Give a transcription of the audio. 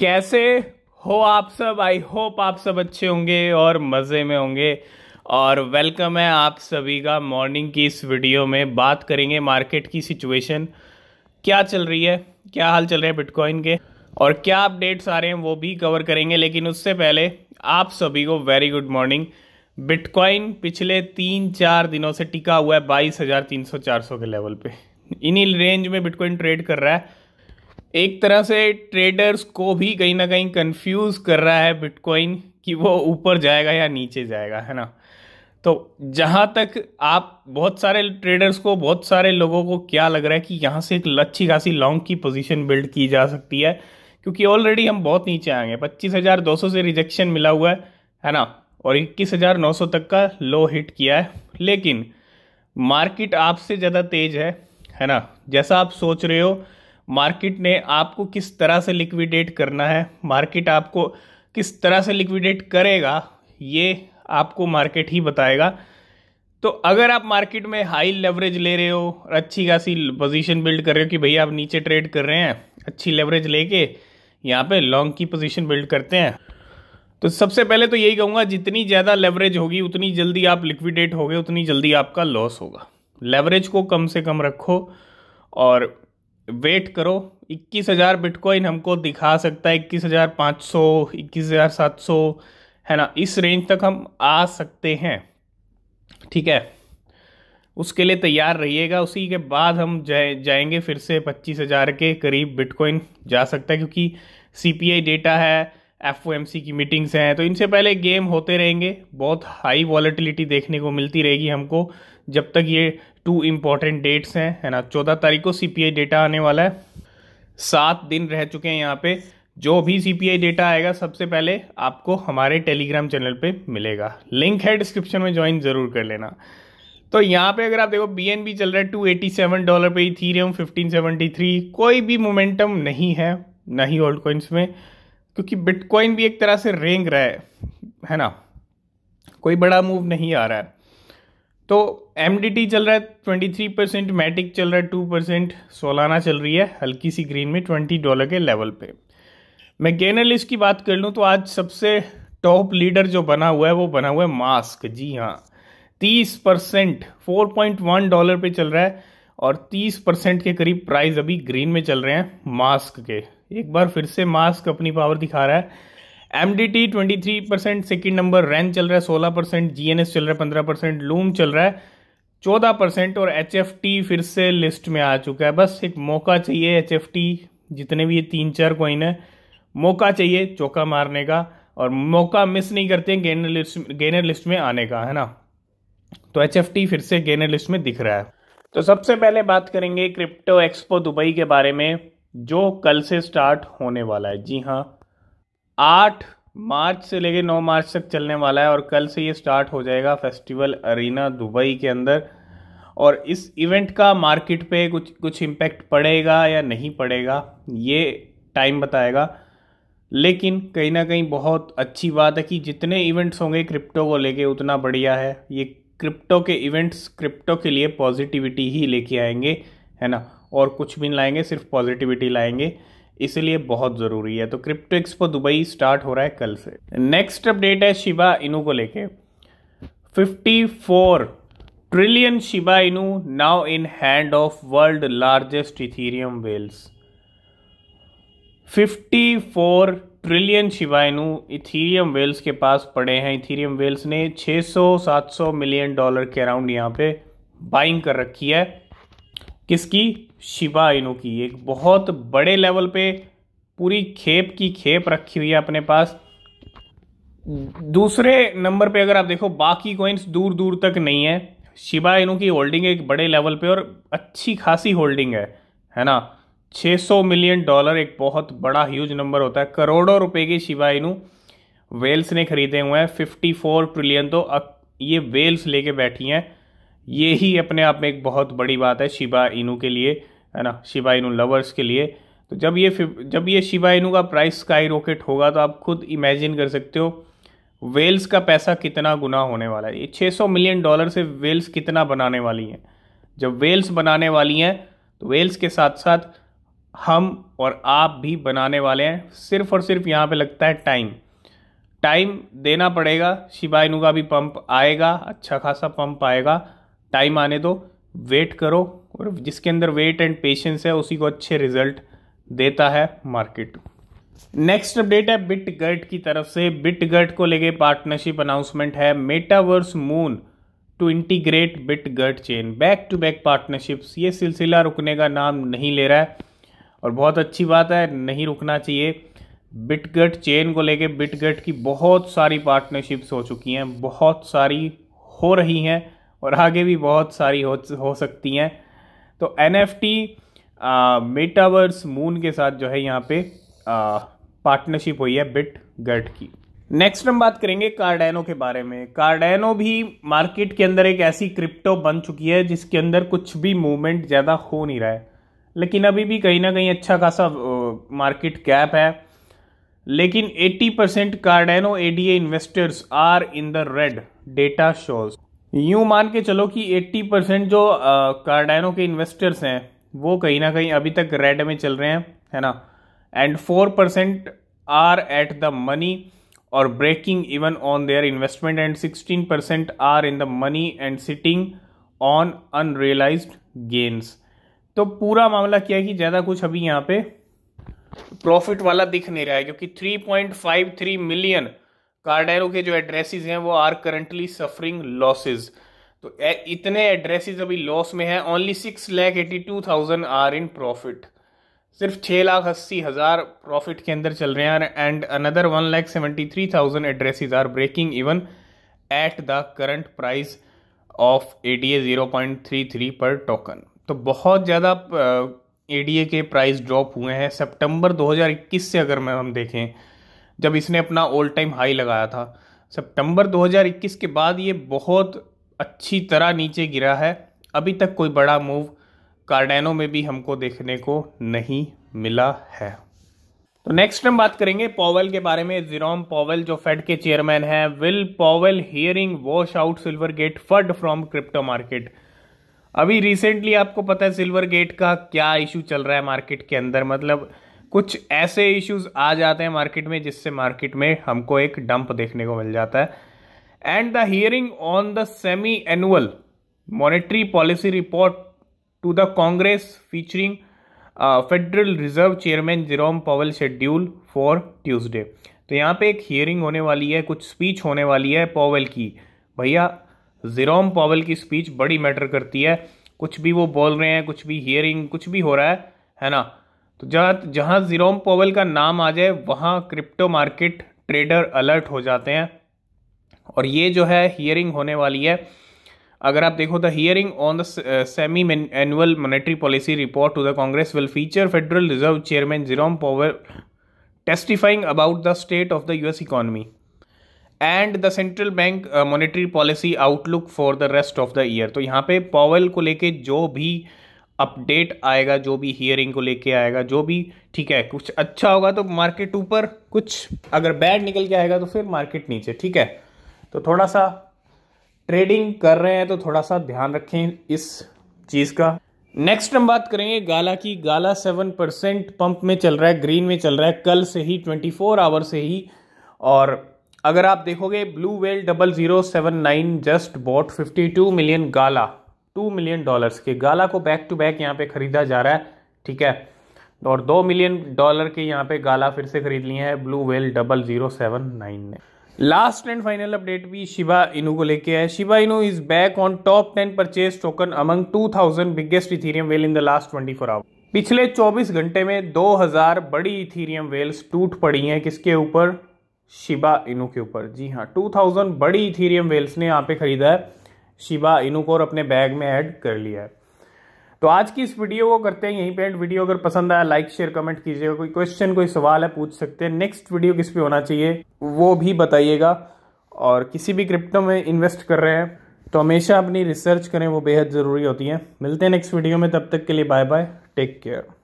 कैसे हो आप सब आई होप आप सब अच्छे होंगे और मज़े में होंगे और वेलकम है आप सभी का मॉर्निंग की इस वीडियो में बात करेंगे मार्केट की सिचुएशन क्या चल रही है क्या हाल चल रहे हैं बिटकॉइन के और क्या अपडेट्स आ रहे हैं वो भी कवर करेंगे लेकिन उससे पहले आप सभी को वेरी गुड मॉर्निंग बिटकॉइन पिछले तीन चार दिनों से टिका हुआ है बाईस हज़ार तीन सौ चार सौ के लेवल पे इन्हीं रेंज में बिटकॉइन ट्रेड कर रहा है एक तरह से ट्रेडर्स को भी कहीं ना कहीं कंफ्यूज कर रहा है बिटकॉइन कि वो ऊपर जाएगा या नीचे जाएगा है ना तो जहाँ तक आप बहुत सारे ट्रेडर्स को बहुत सारे लोगों को क्या लग रहा है कि यहाँ से एक अच्छी खासी लॉन्ग की पोजीशन बिल्ड की जा सकती है क्योंकि ऑलरेडी हम बहुत नीचे आएंगे पच्चीस हज़ार दो सौ से रिजेक्शन मिला हुआ है है ना और इक्कीस हज़ार नौ सौ तक का लो हिट किया है लेकिन मार्केट आपसे ज़्यादा तेज़ है है ना जैसा आप सोच रहे हो मार्केट ने आपको किस तरह से लिक्विडेट करना है मार्केट आपको किस तरह से लिक्विडेट करेगा ये आपको मार्केट ही बताएगा तो अगर आप मार्केट में हाई लेवरेज ले रहे हो और अच्छी खासी पोजीशन बिल्ड कर रहे हो कि भैया आप नीचे ट्रेड कर रहे हैं अच्छी लेवरेज लेके यहाँ पे लॉन्ग की पोजीशन बिल्ड करते हैं तो सबसे पहले तो यही कहूँगा जितनी ज़्यादा लेवरेज होगी उतनी जल्दी आप लिक्विडेट होगे उतनी जल्दी आपका लॉस होगा लेवरेज को कम से कम रखो और वेट करो 21000 बिटकॉइन हमको दिखा सकता है 21500 21700 है ना इस रेंज तक हम आ सकते हैं ठीक है उसके लिए तैयार रहिएगा उसी के बाद हम जाए जाएंगे फिर से 25000 के करीब बिटकॉइन जा सकता है क्योंकि सीपीआई डेटा है एफ की मीटिंग्स हैं तो इनसे पहले गेम होते रहेंगे बहुत हाई वॉलेटिलिटी देखने को मिलती रहेगी हमको जब तक ये टू इम्पॉर्टेंट डेट्स हैं है ना चौदह तारीख को सी डेटा आने वाला है सात दिन रह चुके हैं यहाँ पे जो भी सीपीआई डेटा आएगा सबसे पहले आपको हमारे टेलीग्राम चैनल पे मिलेगा लिंक है डिस्क्रिप्शन में ज्वाइन जरूर कर लेना तो यहाँ पे अगर आप देखो बी चल रहा है टू एटी सेवन डॉलर पे इथीरियम फिफ्टीन सेवेंटी थ्री कोई भी मोमेंटम नहीं है ना ही ओल्ड कॉइन्स में क्योंकि बिटकॉइन भी एक तरह से रेंग रहा है है ना कोई बड़ा मूव नहीं आ रहा है तो एम चल रहा है ट्वेंटी थ्री परसेंट मैटिक चल रहा है टू परसेंट सोलाना चल रही है हल्की सी ग्रीन में ट्वेंटी डॉलर के लेवल पे मैं गेनर की बात कर लूँ तो आज सबसे टॉप लीडर जो बना हुआ है वो बना हुआ है मास्क जी हाँ तीस percent four point one dollar पे चल रहा है और तीस परसेंट के करीब प्राइस अभी ग्रीन में चल रहे हैं मास्क के एक बार फिर से मास्क अपनी पावर दिखा रहा है M D T twenty three percent second number रैन चल रहा है सोलह परसेंट जी एन एस चल रहा है पंद्रह परसेंट लूम चल रहा है चौदह परसेंट और एच फिर से लिस्ट में आ चुका है बस एक मौका चाहिए एच जितने भी ये तीन चार कॉइन है मौका चाहिए चौका मारने का और मौका मिस नहीं करते गेनर लिस्ट गेनर लिस्ट में आने का है ना तो एच फिर से गेनर लिस्ट में दिख रहा है तो सबसे पहले बात करेंगे क्रिप्टो एक्सपो दुबई के बारे में जो कल से स्टार्ट होने वाला है जी हाँ आठ मार्च से लेके 9 मार्च तक चलने वाला है और कल से ये स्टार्ट हो जाएगा फेस्टिवल अरीना दुबई के अंदर और इस इवेंट का मार्केट पे कुछ कुछ इम्पैक्ट पड़ेगा या नहीं पड़ेगा ये टाइम बताएगा लेकिन कहीं ना कहीं बहुत अच्छी बात है कि जितने इवेंट्स होंगे क्रिप्टो को लेके उतना बढ़िया है ये क्रिप्टो के इवेंट्स क्रिप्टो के लिए पॉजिटिविटी ही लेके आएंगे है ना और कुछ भी लाएंगे सिर्फ पॉजिटिविटी लाएंगे इसलिए बहुत ज़रूरी है तो क्रिप्टो एक्सपो दुबई स्टार्ट हो रहा है कल से नेक्स्ट अपडेट है शिबा इनू को लेके 54 trillion Shiba Inu now in hand of world largest Ethereum whales 54 trillion Shiba Inu Ethereum whales के पास पड़े हैं इथीरियम वेल्स ने 600-700 मिलियन डॉलर के अराउंड यहाँ पे बाइंग कर रखी है किसकी शिवा इनू की एक बहुत बड़े लेवल पे पूरी खेप की खेप रखी हुई है अपने पास दूसरे नंबर पे अगर आप देखो बाकी कॉइन्स दूर दूर तक नहीं है शिवा इनू की होल्डिंग एक बड़े लेवल पे और अच्छी खासी होल्डिंग है है ना 600 मिलियन डॉलर एक बहुत बड़ा ह्यूज नंबर होता है करोड़ों रुपए की शिवा इनू वेल्स ने खरीदे हुए हैं 54 ट्रिलियन तो ये वेल्स लेके बैठी हैं ये ही अपने आप में एक बहुत बड़ी बात है शिबा इनू के लिए है ना शिबा इनू लवर्स के लिए तो जब ये जब ये शिबा इनू का प्राइस स्काई रॉकेट होगा तो आप खुद इमेजिन कर सकते हो वेल्स का पैसा कितना गुना होने वाला है ये 600 मिलियन डॉलर से वेल्स कितना बनाने वाली हैं जब वेल्स बनाने वाली हैं तो वेल्स के साथ साथ हम और आप भी बनाने वाले हैं सिर्फ और सिर्फ यहाँ पे लगता है टाइम टाइम देना पड़ेगा शिबाइनू का भी पंप आएगा अच्छा खासा पंप आएगा टाइम आने दो वेट करो और जिसके अंदर वेट एंड पेशेंस है उसी को अच्छे रिजल्ट देता है मार्केट नेक्स्ट अपडेट है बिटगर्ट की तरफ से बिटगर्ट को लेके पार्टनरशिप अनाउंसमेंट है Metaverse Moon to integrate Bitgert chain back to back partnerships ये सिलसिला रुकने का नाम नहीं ले रहा है और बहुत अच्छी बात है नहीं रुकना चाहिए बिटगट चेन को लेके गट की बहुत सारी पार्टनरशिप्स हो चुकी हैं बहुत सारी हो रही हैं और आगे भी बहुत सारी हो हो सकती हैं तो N F T Metaverse Moon के साथ जो है यहाँ पे पार्टनरशिप हुई है बिट गर्ट की नेक्स्ट हम बात करेंगे कार्डेनो के बारे में कार्डेनो भी मार्केट के अंदर एक ऐसी क्रिप्टो बन चुकी है जिसके अंदर कुछ भी मूवमेंट ज़्यादा हो नहीं रहा है लेकिन अभी भी कहीं ना कहीं अच्छा खासा मार्केट कैप है लेकिन 80 percent Cardano ADA investors are in the red data shows यूं मान के चलो कि 80 परसेंट जो कार्डाइनो के इन्वेस्टर्स हैं वो कहीं ना कहीं अभी तक रेड में चल रहे हैं है ना and four percent are at the money और breaking even on their investment and sixteen percent are in the money and sitting on unrealise gains तो पूरा मामला क्या है कि ज़्यादा कुछ अभी यहाँ पे प्रॉफिट वाला दिख नहीं रहा है क्योंकि 3.53 मिलियन कार्डेरो के जो एड्रेसेस हैं वो आर करंटली सफरिंग लॉसेस तो इतने एड्रेसेस अभी लॉस में हैं only six lakh eighty two thousand are in profit सिर्फ छः लाख अस्सी हज़ार प्रॉफिट के अंदर चल रहे हैं and another one lakh seventy three thousand addresses are breaking even at the current price of A D A zero point three three per token तो बहुत ज़्यादा ए डी ए के प्राइस ड्रॉप हुए हैं हजार इक्कीस से अगर मैं हम देखें जब इसने अपना ऑल टाइम हाई लगाया था सितंबर 2021 के बाद ये बहुत अच्छी तरह नीचे गिरा है अभी तक कोई बड़ा मूव कार्डेनो में भी हमको देखने को नहीं मिला है तो नेक्स्ट हम बात करेंगे पॉवेल के बारे में जीरोम पॉवेल जो फेड के चेयरमैन हैं will Powell hearing wash out Silvergate FUD from crypto market अभी रिसेंटली आपको पता है सिल्वर गेट का क्या इशू चल रहा है मार्केट के अंदर मतलब कुछ ऐसे इश्यूज आ जाते हैं मार्केट में जिससे मार्केट में हमको एक डंप देखने को मिल जाता है and the hearing on the semi annual monetary policy report to the Congress featuring Federal Reserve chairman Jerome Powell schedule for Tuesday तो यहाँ पे एक हियरिंग होने वाली है कुछ स्पीच होने वाली है पॉवेल की भैया जिरोम पॉवल की स्पीच बड़ी मैटर करती है कुछ भी वो बोल रहे हैं कुछ भी हियरिंग कुछ भी हो रहा है है ना तो जहाँ जहाँ जीरोम पोवेल का नाम आ जाए वहाँ क्रिप्टो मार्केट ट्रेडर अलर्ट हो जाते हैं और ये जो है हियरिंग होने वाली है अगर आप देखो the hearing on the semi annual monetary policy report to the Congress will feature Federal Reserve chairman Jerome Powell testifying about the state of the US economy and the central bank monetary policy outlook for the rest of the year तो यहाँ पे Powell को लेके जो भी uh, update आएगा जो भी हियरिंग को लेके आएगा जो भी ठीक है कुछ अच्छा होगा तो मार्केट ऊपर कुछ अगर बैड निकल के आएगा तो फिर मार्केट नीचे ठीक है तो थोड़ा सा ट्रेडिंग कर रहे हैं तो थोड़ा सा ध्यान रखें इस चीज़ का नेक्स्ट हम बात करेंगे गाला की गाला सेवन परसेंट पंप में चल रहा है ग्रीन में चल रहा है कल से ही ट्वेंटी फोर आवर से ही और अगर आप देखोगे blue whale double zero seven nine just bought fifty two million Gala two million dollars के गाला को बैक टू बैक यहाँ पे खरीदा जा रहा है ठीक है और दो मिलियन डॉलर के यहाँ पे गाला फिर से खरीद लिया है blue whale double zero seven nine ने लास्ट एंड फाइनल अपडेट भी शिवा इनू को लेके है Shiba Inu is back on top ten purchase token among two thousand biggest Ethereum whale in the last twenty four hour पिछले चौबीस घंटे में दो हजार बड़ी इथीरियम वेल्स टूट पड़ी हैं किसके ऊपर शिबा इनू के ऊपर जी हाँ टू थाउजेंड बड़ी इथीरियम वेल्स ने यहाँ पे खरीदा है शिबा इनू को और अपने बैग में ऐड कर लिया है तो आज की इस वीडियो को करते हैं यहीं पे एंड वीडियो अगर पसंद आया लाइक शेयर कमेंट कीजिएगा कोई क्वेश्चन कोई सवाल है पूछ सकते हैं नेक्स्ट वीडियो किस पे होना चाहिए वो भी बताइएगा और किसी भी क्रिप्टो में इन्वेस्ट कर रहे हैं तो हमेशा अपनी रिसर्च करें वो बेहद ज़रूरी होती है मिलते हैं नेक्स्ट वीडियो में तब तक के लिए बाय बाय टेक केयर